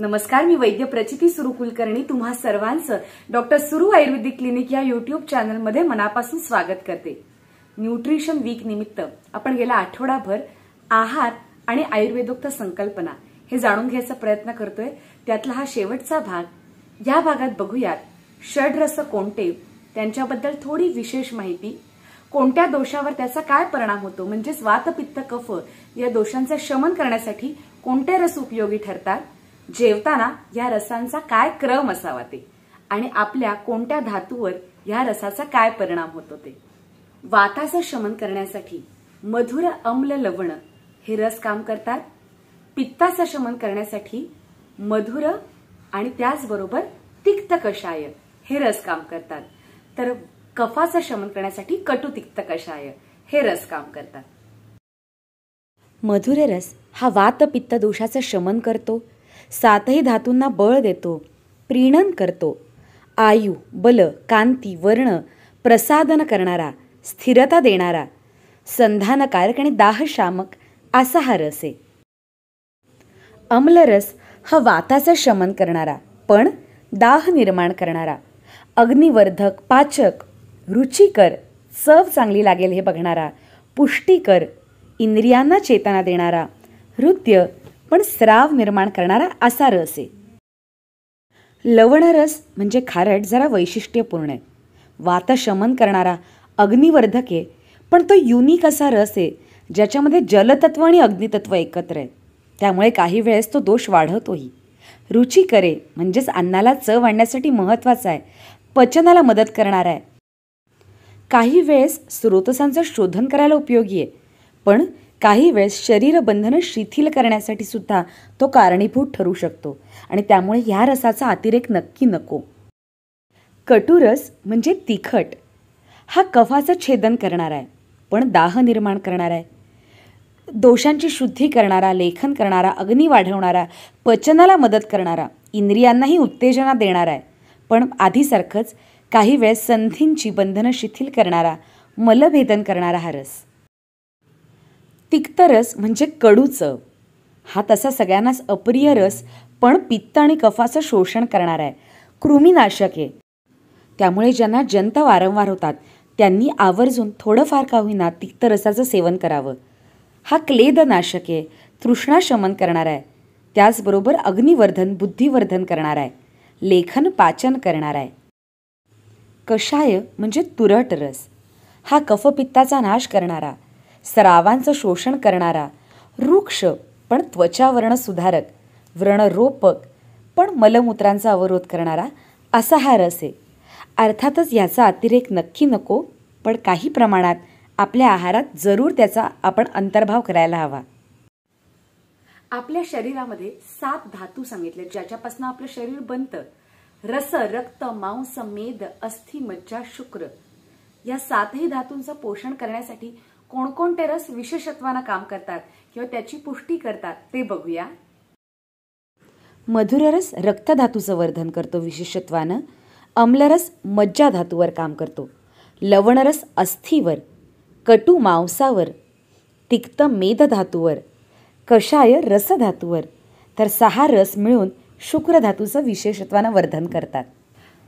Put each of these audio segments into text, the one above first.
नमस्कार मी वैद्य प्रचिती सुरू कुलकर्णी तुम्हा सर्वांचं डॉक्टर सुरू आयुर्वेदिक क्लिनिक या युट्यूब चॅनलमध्ये मनापासून स्वागत करते न्यूट्रिशन वीक निमित्त आपण गेला आठवडाभर आहार आणि आयुर्वेदोक्त संकल्पना हे जाणून घ्यायचा प्रयत्न करतोय त्यातला हा शेवटचा भाग या भागात बघूयात षडरस कोणते त्यांच्याबद्दल थोडी विशेष माहिती कोणत्या दोषावर त्याचा काय परिणाम होतो म्हणजेच वातपित्त कफ या दोषांचं शमन करण्यासाठी कोणते रस उपयोगी ठरतात जेवताना या रसांचा काय क्रम असावा ते आणि आपल्या कोणत्या धातूवर या रसाचा काय परिणाम होतो ते वाताचं शमन करण्यासाठी मधुर अम्ल लवण हे रस काम करतात पित्ताचं शमन करण्यासाठी मधुर आणि त्याचबरोबर तिक्त कषाय हे रस काम करतात तर कफाचं शमन करण्यासाठी कटु तिक्त कषाय हे रस काम करतात मधुर रस हा वात पित्त दोषाचं शमन करतो सातही धातूंना बळ देतो प्रीणन करतो आयु बल कांती वर्ण प्रसादन करणारा स्थिरता देणारा संधानकारक आणि दाहशामक असा हा रस आहे अम्लरस हा वाताचं शमन करणारा पण दाह निर्माण करणारा अग्निवर्धक पाचक रुचिकर चव चांगली लागेल हे बघणारा पुष्टीकर इंद्रियांना चेतना देणारा हृद्य पण स्राव निर्माण करणारा असा रस आहे लवणरस म्हणजे खारट जरा वैशिष्ट्यपूर्ण आहे वातशमन करणारा अग्निवर्धक आहे पण तो युनिक असा रस आहे ज्याच्यामध्ये जलतत्व आणि अग्नितत्व एकत्र आहे त्यामुळे काही वेळेस तो दोष वाढवतोही रुची करे म्हणजेच अन्नाला चव आणण्यासाठी महत्त्वाचा आहे पचनाला मदत करणार आहे काही वेळेस स्रोतसांचं शोधन करायला उपयोगी आहे पण काही वेळेस शरीरबंधनं शिथिल करण्यासाठी सुद्धा तो कारणीभूत ठरू शकतो आणि त्यामुळे ह्या रसाचा अतिरेक नक्की नको कटुरस म्हणजे तिखट हा कफाचं छेदन करणार आहे पण दाह निर्माण करणार आहे दोषांची शुद्धी करणारा लेखन करणारा अग्नी वाढवणारा पचनाला मदत करणारा इंद्रियांनाही उत्तेजना देणार आहे पण आधीसारखंच काही वेळेस संधींची बंधनं शिथिल करणारा मलभेदन करणारा हा रस तिक्त रस म्हणजे कडूचं हा तसा सगळ्यांनाच अप्रिय रस पण पित्त आणि कफाचं शोषण करणार आहे कृमीनाशक आहे त्यामुळे ज्यांना जंत वारंवार होतात त्यांनी आवर्जून थोडंफार का होईना तिक्त रसाचं सेवन करावं हा क्लेदनाशक आहे तृष्णाशमन करणार आहे त्याचबरोबर अग्निवर्धन बुद्धिवर्धन करणार आहे लेखन पाचन करणार आहे कषाय म्हणजे तुरट रस हा कफपित्ताचा नाश करणारा स्रावांचं शोषण करणारा वृक्ष पण त्वचावर्ण सुधारक व्रणरोपक पण मलमूत्रांचा अवरोध करणारा असा हा रस आहे अर्थातच याचा अतिरेक नक्की नको पण काही प्रमाणात आपल्या आहारात जरूर त्याचा आपण अंतर्भाव करायला हवा आपल्या शरीरामध्ये सात धातू सांगितले ज्याच्यापासून आपलं शरीर बनतं रस रक्त मांस मेद अस्थि मज्जा शुक्र या सातही धातूंचं पोषण करण्यासाठी कोणकोणते रस विशेषत्वानं काम करतात किंवा त्याची पुष्टी करतात ते बघूया मधुररस रक्तधातूचं वर्धन करतो विशेषत्वानं अम्लरस मज्जा धातूवर काम करतो लवणरस अस्थीवर कटू मांसावर तिक्त मेदधातूवर कषाय रसधातूवर तर सहा रस मिळून शुक्रधातूचं विशेषत्वानं वर्धन करतात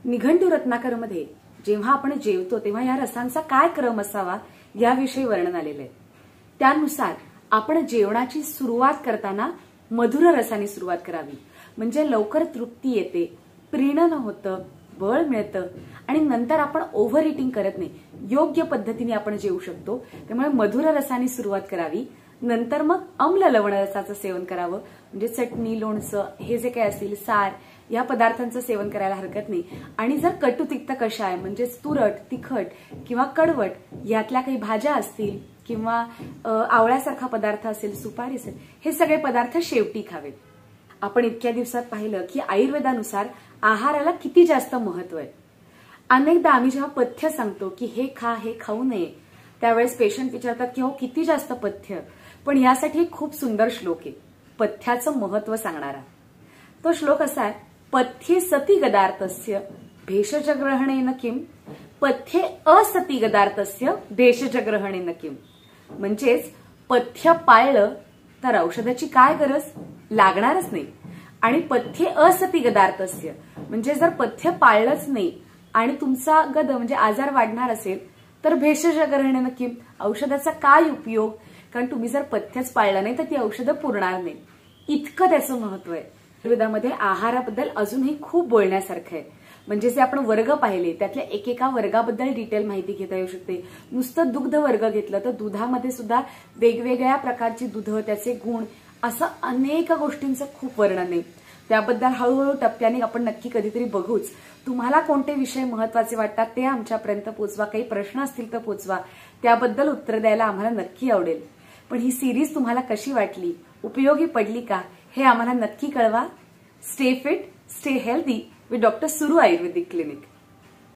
निघंटू रत्नाकरमध्ये जेव्हा आपण जेवतो तेव्हा या रसांचा काय क्रम असावा याविषयी वर्णन आलेलं आहे त्यानुसार आपण जेवणाची सुरुवात करताना मधुर रसाने सुरुवात करावी म्हणजे लवकर तृप्ती येते प्रीणन होतं बळ मिळतं आणि नंतर आपण ओव्हर इटिंग करत नाही योग्य पद्धतीने आपण जेवू शकतो त्यामुळे मधुर रसाने सुरुवात करावी नंतर मग अम्ल लवण रसाचं सेवन करावं म्हणजे चटणी लोणचं हे जे काही असतील सार या पदार्थांचं सेवन करायला हरकत नाही आणि जर कटू तिक्त आहे म्हणजेच तुरट तिखट किंवा कडवट यातल्या काही भाज्या असतील किंवा आवळ्यासारखा पदार्थ असेल सुपारी असेल हे सगळे पदार्थ शेवटी खावेत आपण इतक्या दिवसात पाहिलं की आयुर्वेदानुसार आहाराला किती जास्त महत्व आहे अनेकदा आम्ही जेव्हा पथ्य सांगतो की हे खा हे खाऊ नये त्यावेळेस पेशंट विचारतात की हो किती जास्त पथ्य पण यासाठी खूप सुंदर श्लोक आहे पथ्याचं महत्व सांगणारा तो श्लोक असा आहे पथ्ये सती गदार्थस्य भेषजग्रहणेन किम पथ्ये असती गदार्थस्य भेषजग्रहणेन किम म्हणजेच पथ्य पाळलं तर औषधाची काय गरज लागणारच नाही आणि पथ्ये असती गदार्थस्य म्हणजे जर पथ्य पाळलंच नाही आणि तुमचा गद म्हणजे आजार वाढणार असेल तर भेषज ग्रहणे नक्की औषधाचा काय उपयोग कारण तुम्ही जर पथ्यच पाळला नाही तर ती औषधं पुरणार नाही इतकं त्याचं महत्व आहे ऋग्वेदामध्ये आहाराबद्दल अजूनही खूप बोलण्यासारखं आहे म्हणजे जे आपण वर्ग पाहिले त्यातल्या एकेका वर्गाबद्दल डिटेल माहिती घेता येऊ शकते नुसतं दुग्ध वर्ग घेतलं तर दुधामध्ये सुद्धा वेगवेगळ्या प्रकारची दुध त्याचे गुण असं अनेक गोष्टींचं खूप वर्णन आहे त्याबद्दल हळूहळू टप्प्याने आपण नक्की कधीतरी बघूच तुम्हाला कोणते विषय महत्वाचे वाटतात ते आमच्यापर्यंत पोचवा काही प्रश्न असतील तर पोचवा त्याबद्दल उत्तर द्यायला आम्हाला नक्की आवडेल पण ही सिरीज तुम्हाला कशी वाटली उपयोगी पडली का हे आम्हाला नक्की कळवा stay fit stay healthy with doctor सुरू आयुर्वेदिक क्लिनिक